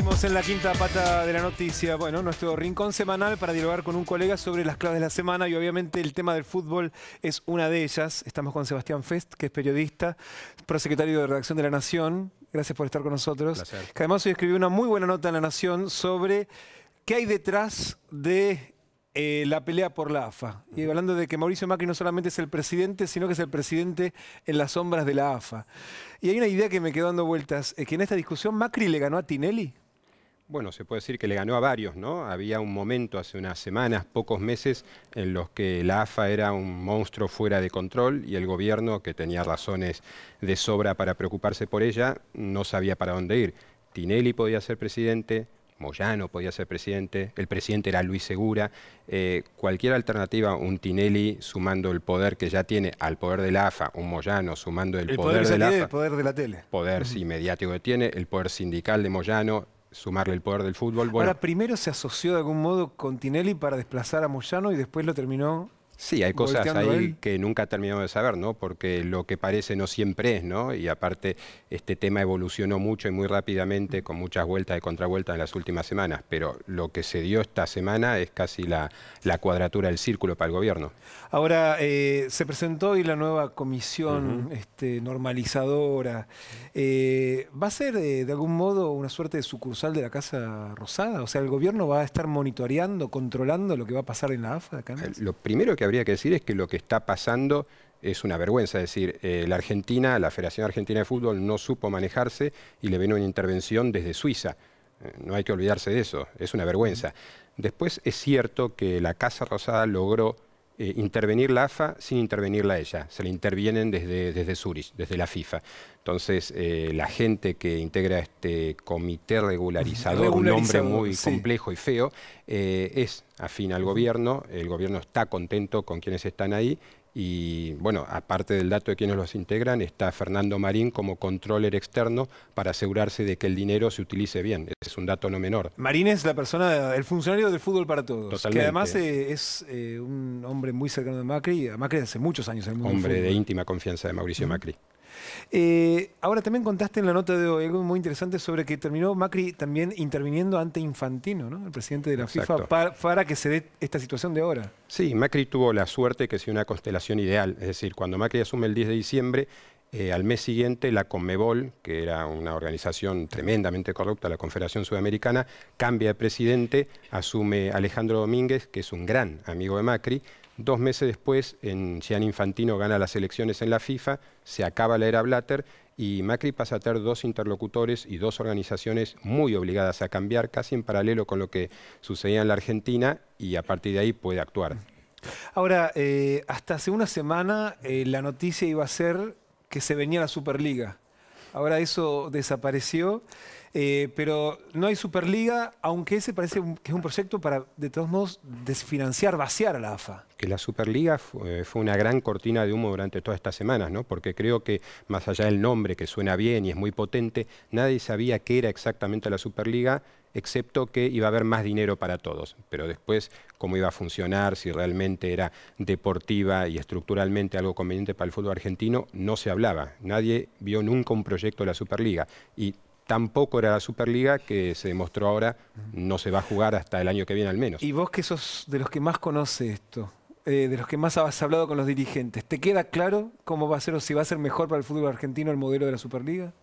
Estamos en la quinta pata de la noticia. Bueno, nuestro rincón semanal para dialogar con un colega sobre las claves de la semana y obviamente el tema del fútbol es una de ellas. Estamos con Sebastián Fest, que es periodista, prosecretario de redacción de La Nación. Gracias por estar con nosotros. Que además hoy escribió una muy buena nota en La Nación sobre qué hay detrás de eh, la pelea por la AFA. Y hablando de que Mauricio Macri no solamente es el presidente, sino que es el presidente en las sombras de la AFA. Y hay una idea que me quedó dando vueltas, es que en esta discusión Macri le ganó a Tinelli bueno, se puede decir que le ganó a varios, ¿no? Había un momento hace unas semanas, pocos meses, en los que la AFA era un monstruo fuera de control y el gobierno, que tenía razones de sobra para preocuparse por ella, no sabía para dónde ir. Tinelli podía ser presidente, Moyano podía ser presidente, el presidente era Luis Segura. Eh, cualquier alternativa, un Tinelli sumando el poder que ya tiene al poder de la AFA, un Moyano sumando el, poder, de la AFA. El poder de la tele. Poder, sí, mediático que tiene, el poder sindical de Moyano, sumarle el poder del fútbol. Ahora, primero se asoció de algún modo con Tinelli para desplazar a Moyano y después lo terminó Sí, hay cosas ahí que nunca terminamos de saber, ¿no? Porque lo que parece no siempre es, ¿no? Y aparte, este tema evolucionó mucho y muy rápidamente, con muchas vueltas y contravueltas en las últimas semanas. Pero lo que se dio esta semana es casi la, cuadratura del círculo para el gobierno. Ahora, eh, se presentó hoy la nueva comisión este, normalizadora. Eh, ¿Va a ser eh, de algún modo una suerte de sucursal de la Casa Rosada? O sea, ¿el gobierno va a estar monitoreando, controlando lo que va a pasar en la AFA? Acá Lo primero que habría que decir es que lo que está pasando es una vergüenza. Es decir, eh, la Argentina, la Federación Argentina de Fútbol no supo manejarse y le vino una intervención desde Suiza. Eh, no hay que olvidarse de eso, es una vergüenza. Después es cierto que la Casa Rosada logró eh, intervenir la AFA sin intervenirla ella. Se le intervienen desde, desde Zurich, desde la FIFA. Entonces, eh, la gente que integra este comité regularizador, un hombre muy complejo y feo, eh, es afín al gobierno. El gobierno está contento con quienes están ahí y bueno, aparte del dato de quienes los integran, está Fernando Marín como controller externo para asegurarse de que el dinero se utilice bien. es un dato no menor. Marín es la persona, el funcionario del fútbol para todos. Que además eh, es eh, un hombre muy cercano de Macri, a Macri hace muchos años en el mundo. Hombre de íntima confianza de Mauricio Macri. Eh, ahora también contaste en la nota de hoy algo muy interesante sobre que terminó Macri también interviniendo ante Infantino, ¿no? el presidente de la FIFA, para, para, que se dé esta situación de ahora. Sí, Macri tuvo la suerte que sea una constelación ideal, es decir, cuando Macri asume el 10 de diciembre, eh, al mes siguiente, la Conmebol, que era una organización tremendamente corrupta, la Confederación Sudamericana, cambia de presidente, asume Alejandro Domínguez, que es un gran amigo de Macri. Dos meses después, en Gian Infantino gana las elecciones en la FIFA, se acaba la era Blatter y Macri pasa a tener dos interlocutores y dos organizaciones muy obligadas a cambiar, casi en paralelo con lo que sucedía en la Argentina, y a partir de ahí puede actuar. Ahora, eh, hasta hace una semana eh, la noticia iba a ser que se venía la Superliga. Ahora eso desapareció, eh, pero no hay Superliga, aunque ese parece que es un proyecto para, de todos modos, desfinanciar, vaciar a la AFA. Que la Superliga fue, eh, fue una gran cortina de humo durante todas estas semanas, ¿no? porque creo que más allá del nombre que suena bien y es muy potente, nadie sabía qué era exactamente la Superliga excepto que iba a haber más dinero para todos. Pero después, cómo iba a funcionar, si realmente era deportiva y estructuralmente algo conveniente para el fútbol argentino, no se hablaba. Nadie vio nunca un proyecto de la Superliga. Y tampoco era la Superliga, que se demostró ahora no se va a jugar hasta el año que viene al menos. Y vos que sos de los que más conoce esto, eh, de los que más has hablado con los dirigentes, ¿te queda claro cómo va a ser o si va a ser mejor para el fútbol argentino el modelo de la Superliga?